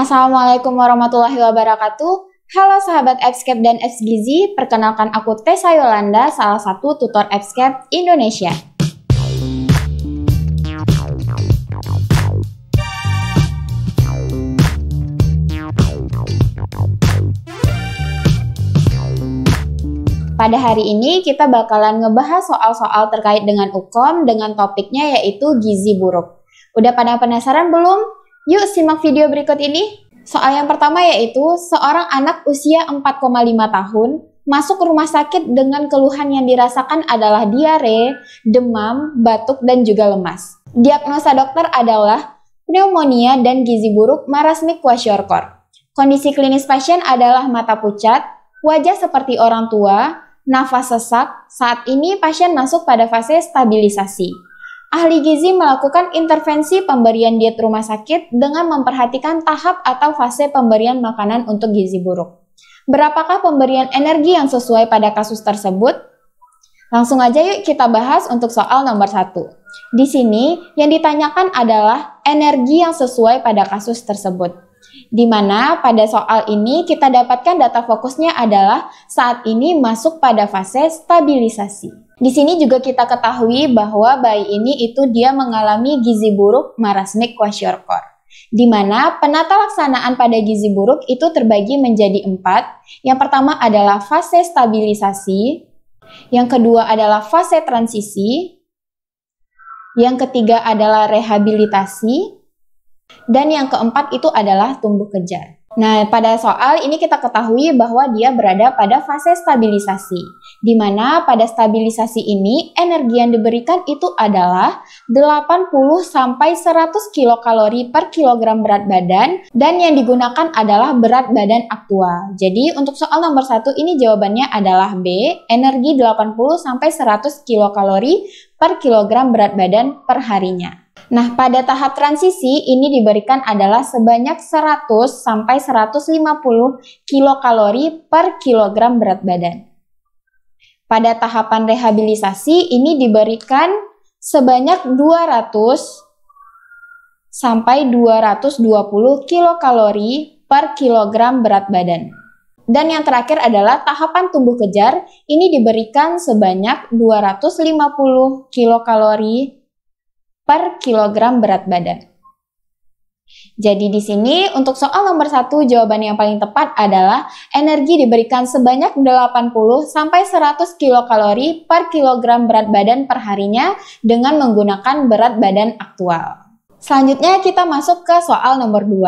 Assalamualaikum warahmatullahi wabarakatuh. Halo sahabat Appscape dan Apps perkenalkan aku Tessa Yolanda, salah satu tutor Appscape Indonesia. Pada hari ini kita bakalan ngebahas soal-soal terkait dengan UKOM dengan topiknya yaitu gizi buruk. Udah pada penasaran belum? Yuk simak video berikut ini. Soal yang pertama yaitu seorang anak usia 4,5 tahun masuk rumah sakit dengan keluhan yang dirasakan adalah diare, demam, batuk, dan juga lemas. Diagnosa dokter adalah pneumonia dan gizi buruk marasmik kwashiorkor. Kondisi klinis pasien adalah mata pucat, wajah seperti orang tua, nafas sesak. Saat ini pasien masuk pada fase stabilisasi. Ahli gizi melakukan intervensi pemberian diet rumah sakit dengan memperhatikan tahap atau fase pemberian makanan untuk gizi buruk. Berapakah pemberian energi yang sesuai pada kasus tersebut? Langsung aja yuk kita bahas untuk soal nomor satu. Di sini yang ditanyakan adalah energi yang sesuai pada kasus tersebut di mana pada soal ini kita dapatkan data fokusnya adalah saat ini masuk pada fase stabilisasi. Di sini juga kita ketahui bahwa bayi ini itu dia mengalami gizi buruk marasmik kwashiorkor. Di mana penata laksanaan pada gizi buruk itu terbagi menjadi empat. Yang pertama adalah fase stabilisasi, yang kedua adalah fase transisi, yang ketiga adalah rehabilitasi, dan yang keempat itu adalah tumbuh kejar. Nah, pada soal ini kita ketahui bahwa dia berada pada fase stabilisasi, di mana pada stabilisasi ini energi yang diberikan itu adalah 80 sampai 100 kilokalori per kilogram berat badan dan yang digunakan adalah berat badan aktual. Jadi, untuk soal nomor satu ini jawabannya adalah B, energi 80 sampai 100 kilokalori per kilogram berat badan per harinya. Nah, pada tahap transisi ini diberikan adalah sebanyak 100 sampai 150 kilokalori per kilogram berat badan. Pada tahapan rehabilitasi ini diberikan sebanyak 200 sampai 220 kilokalori per kilogram berat badan. Dan yang terakhir adalah tahapan tumbuh kejar, ini diberikan sebanyak 250 kilokalori per kilogram berat badan. Jadi di sini untuk soal nomor satu jawaban yang paling tepat adalah energi diberikan sebanyak 80 sampai 100 kilokalori per kilogram berat badan per harinya dengan menggunakan berat badan aktual. Selanjutnya kita masuk ke soal nomor 2.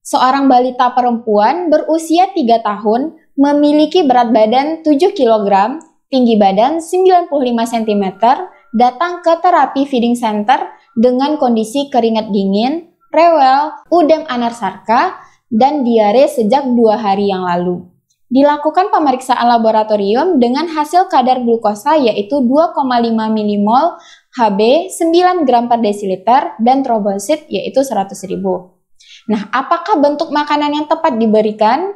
Seorang balita perempuan berusia 3 tahun memiliki berat badan 7 kg, tinggi badan 95 cm, datang ke terapi feeding center dengan kondisi keringat dingin, rewel, udem anarsarka, dan diare sejak dua hari yang lalu. Dilakukan pemeriksaan laboratorium dengan hasil kadar glukosa yaitu 2,5 milimol HB 9 gram per desiliter dan trombosit yaitu 100 ribu. Nah, apakah bentuk makanan yang tepat diberikan?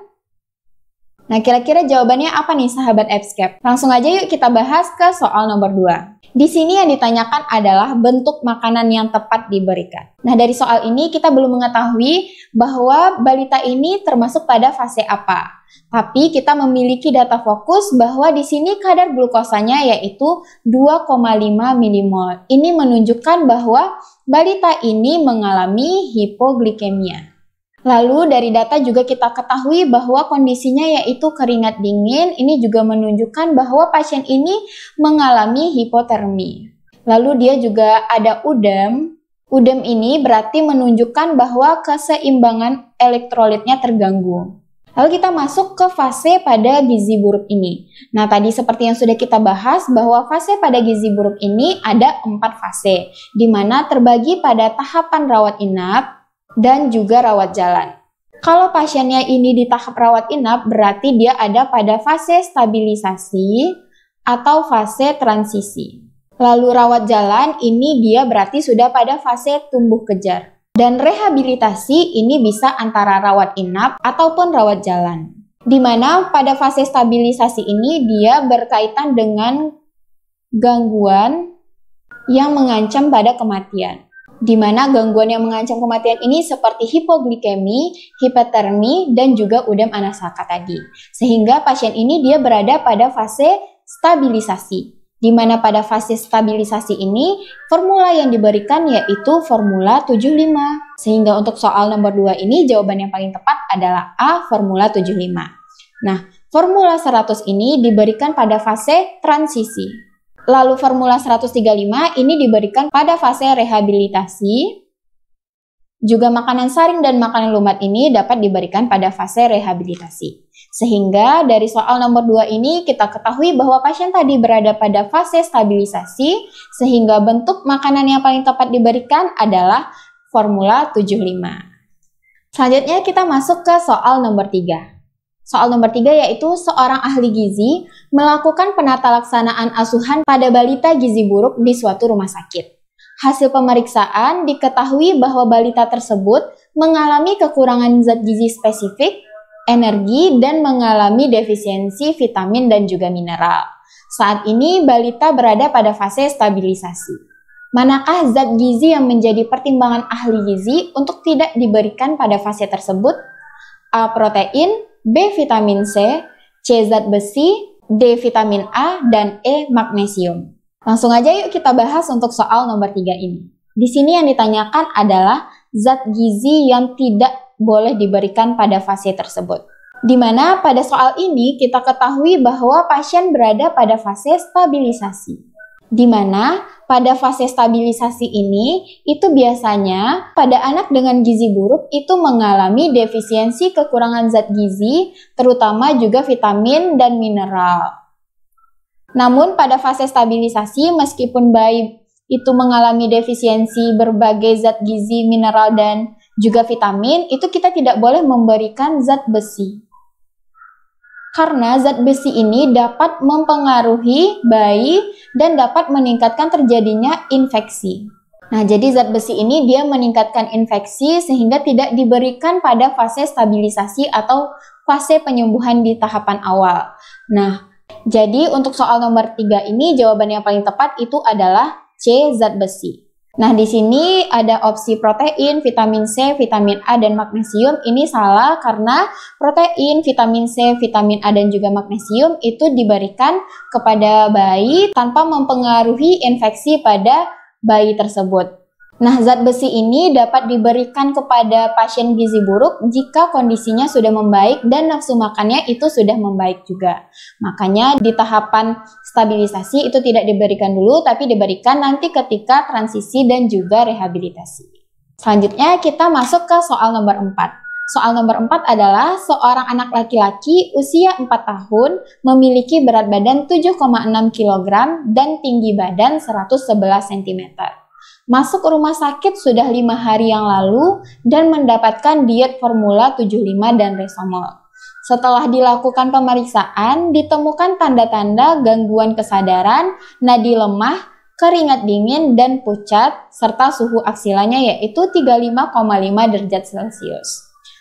Nah, kira-kira jawabannya apa nih sahabat Epscape? Langsung aja yuk kita bahas ke soal nomor 2. Di sini yang ditanyakan adalah bentuk makanan yang tepat diberikan. Nah, dari soal ini kita belum mengetahui bahwa balita ini termasuk pada fase apa. Tapi kita memiliki data fokus bahwa di sini kadar glukosanya yaitu 2,5 milimol. Ini menunjukkan bahwa balita ini mengalami hipoglikemia. Lalu dari data juga kita ketahui bahwa kondisinya yaitu keringat dingin, ini juga menunjukkan bahwa pasien ini mengalami hipotermi. Lalu dia juga ada udem. Udem ini berarti menunjukkan bahwa keseimbangan elektrolitnya terganggu. Lalu kita masuk ke fase pada gizi buruk ini. Nah, tadi seperti yang sudah kita bahas bahwa fase pada gizi buruk ini ada empat fase, di mana terbagi pada tahapan rawat inap, dan juga rawat jalan. Kalau pasiennya ini di tahap rawat inap, berarti dia ada pada fase stabilisasi atau fase transisi. Lalu rawat jalan ini dia berarti sudah pada fase tumbuh kejar. Dan rehabilitasi ini bisa antara rawat inap ataupun rawat jalan. Di mana pada fase stabilisasi ini dia berkaitan dengan gangguan yang mengancam pada kematian di mana gangguan yang mengancam kematian ini seperti hipoglikemi, hipotermi, dan juga udem anasaka tadi. Sehingga pasien ini dia berada pada fase stabilisasi, di mana pada fase stabilisasi ini formula yang diberikan yaitu formula 75. Sehingga untuk soal nomor 2 ini jawaban yang paling tepat adalah A, formula 75. Nah, formula 100 ini diberikan pada fase transisi. Lalu formula 135 ini diberikan pada fase rehabilitasi. Juga makanan saring dan makanan lumat ini dapat diberikan pada fase rehabilitasi. Sehingga dari soal nomor 2 ini kita ketahui bahwa pasien tadi berada pada fase stabilisasi sehingga bentuk makanan yang paling tepat diberikan adalah formula 75. Selanjutnya kita masuk ke soal nomor 3. Soal nomor tiga yaitu seorang ahli gizi melakukan penata laksanaan asuhan pada balita gizi buruk di suatu rumah sakit. Hasil pemeriksaan diketahui bahwa balita tersebut mengalami kekurangan zat gizi spesifik, energi, dan mengalami defisiensi vitamin dan juga mineral. Saat ini balita berada pada fase stabilisasi. Manakah zat gizi yang menjadi pertimbangan ahli gizi untuk tidak diberikan pada fase tersebut? A. Protein B vitamin C, C zat besi, D vitamin A, dan E magnesium. Langsung aja yuk kita bahas untuk soal nomor 3 ini. Di sini yang ditanyakan adalah zat gizi yang tidak boleh diberikan pada fase tersebut. Di mana pada soal ini kita ketahui bahwa pasien berada pada fase stabilisasi di mana pada fase stabilisasi ini itu biasanya pada anak dengan gizi buruk itu mengalami defisiensi kekurangan zat gizi, terutama juga vitamin dan mineral. Namun pada fase stabilisasi meskipun bayi itu mengalami defisiensi berbagai zat gizi, mineral dan juga vitamin, itu kita tidak boleh memberikan zat besi karena zat besi ini dapat mempengaruhi bayi dan dapat meningkatkan terjadinya infeksi. Nah, jadi zat besi ini dia meningkatkan infeksi sehingga tidak diberikan pada fase stabilisasi atau fase penyembuhan di tahapan awal. Nah, jadi untuk soal nomor 3 ini jawaban yang paling tepat itu adalah C, zat besi. Nah, di sini ada opsi protein, vitamin C, vitamin A, dan magnesium. Ini salah karena protein, vitamin C, vitamin A, dan juga magnesium itu diberikan kepada bayi tanpa mempengaruhi infeksi pada bayi tersebut. Nah, zat besi ini dapat diberikan kepada pasien gizi buruk jika kondisinya sudah membaik dan nafsu makannya itu sudah membaik juga. Makanya di tahapan stabilisasi itu tidak diberikan dulu tapi diberikan nanti ketika transisi dan juga rehabilitasi. Selanjutnya kita masuk ke soal nomor 4. Soal nomor 4 adalah seorang anak laki-laki usia 4 tahun memiliki berat badan 7,6 kg dan tinggi badan 111 cm masuk rumah sakit sudah lima hari yang lalu dan mendapatkan diet formula 75 dan resomol. Setelah dilakukan pemeriksaan, ditemukan tanda-tanda gangguan kesadaran, nadi lemah, keringat dingin, dan pucat, serta suhu aksilanya yaitu 35,5 derajat Celcius.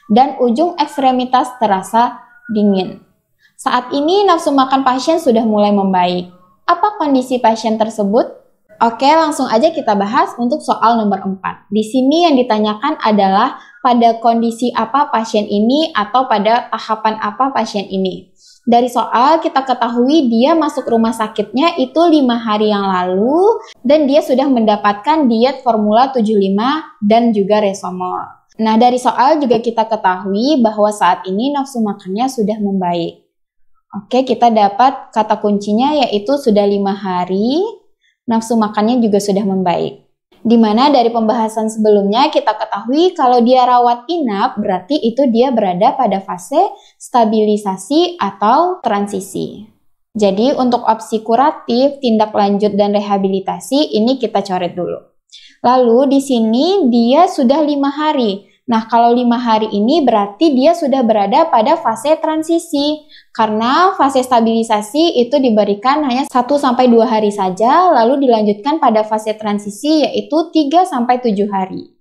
Dan ujung ekstremitas terasa dingin. Saat ini nafsu makan pasien sudah mulai membaik. Apa kondisi pasien tersebut? Oke, langsung aja kita bahas untuk soal nomor 4. Di sini yang ditanyakan adalah pada kondisi apa pasien ini atau pada tahapan apa pasien ini. Dari soal kita ketahui dia masuk rumah sakitnya itu lima hari yang lalu dan dia sudah mendapatkan diet formula 75 dan juga resomol. Nah dari soal juga kita ketahui bahwa saat ini nafsu makannya sudah membaik. Oke kita dapat kata kuncinya yaitu sudah lima hari nafsu makannya juga sudah membaik. Dimana dari pembahasan sebelumnya kita ketahui kalau dia rawat inap berarti itu dia berada pada fase stabilisasi atau transisi. Jadi untuk opsi kuratif, tindak lanjut dan rehabilitasi ini kita coret dulu. Lalu di sini dia sudah lima hari Nah, kalau lima hari ini berarti dia sudah berada pada fase transisi karena fase stabilisasi itu diberikan hanya 1 sampai 2 hari saja lalu dilanjutkan pada fase transisi yaitu 3 sampai 7 hari.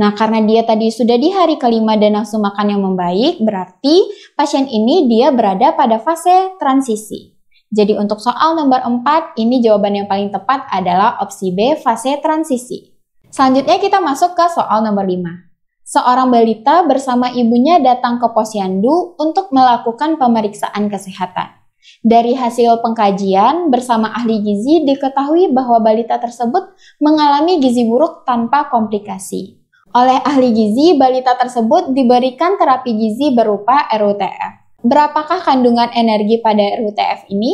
Nah, karena dia tadi sudah di hari kelima dan nafsu makan yang membaik, berarti pasien ini dia berada pada fase transisi. Jadi untuk soal nomor 4, ini jawaban yang paling tepat adalah opsi B, fase transisi. Selanjutnya kita masuk ke soal nomor 5 seorang balita bersama ibunya datang ke posyandu untuk melakukan pemeriksaan kesehatan. Dari hasil pengkajian bersama ahli gizi diketahui bahwa balita tersebut mengalami gizi buruk tanpa komplikasi. Oleh ahli gizi, balita tersebut diberikan terapi gizi berupa RUTF. Berapakah kandungan energi pada RUTF ini?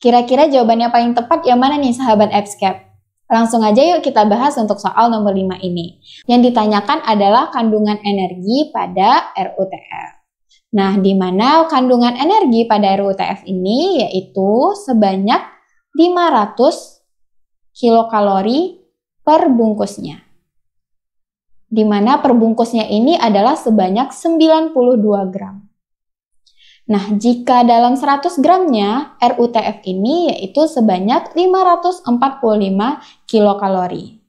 Kira-kira jawabannya paling tepat yang mana nih sahabat Epscape? Langsung aja yuk kita bahas untuk soal nomor 5 ini. Yang ditanyakan adalah kandungan energi pada RUTF. Nah, di mana kandungan energi pada RUTF ini yaitu sebanyak 500 kilokalori per bungkusnya. Di mana perbungkusnya ini adalah sebanyak 92 gram. Nah, jika dalam 100 gramnya, RUTF ini yaitu sebanyak 545 kilokalori.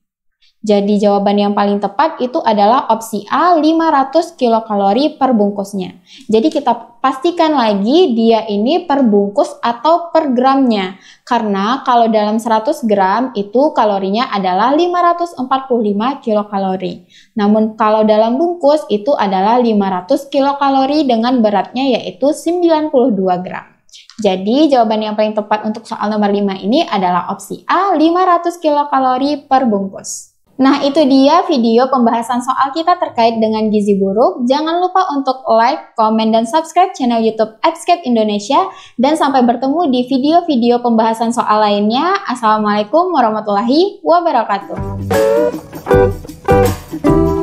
Jadi jawaban yang paling tepat itu adalah opsi A 500 kilokalori per bungkusnya. Jadi kita pastikan lagi dia ini per bungkus atau per gramnya. Karena kalau dalam 100 gram itu kalorinya adalah 545 kilokalori. Namun kalau dalam bungkus itu adalah 500 kilokalori dengan beratnya yaitu 92 gram. Jadi jawaban yang paling tepat untuk soal nomor 5 ini adalah opsi A 500 kilokalori per bungkus. Nah, itu dia video pembahasan soal kita terkait dengan gizi buruk. Jangan lupa untuk like, komen, dan subscribe channel YouTube Escape Indonesia. Dan sampai bertemu di video-video pembahasan soal lainnya. Assalamualaikum warahmatullahi wabarakatuh.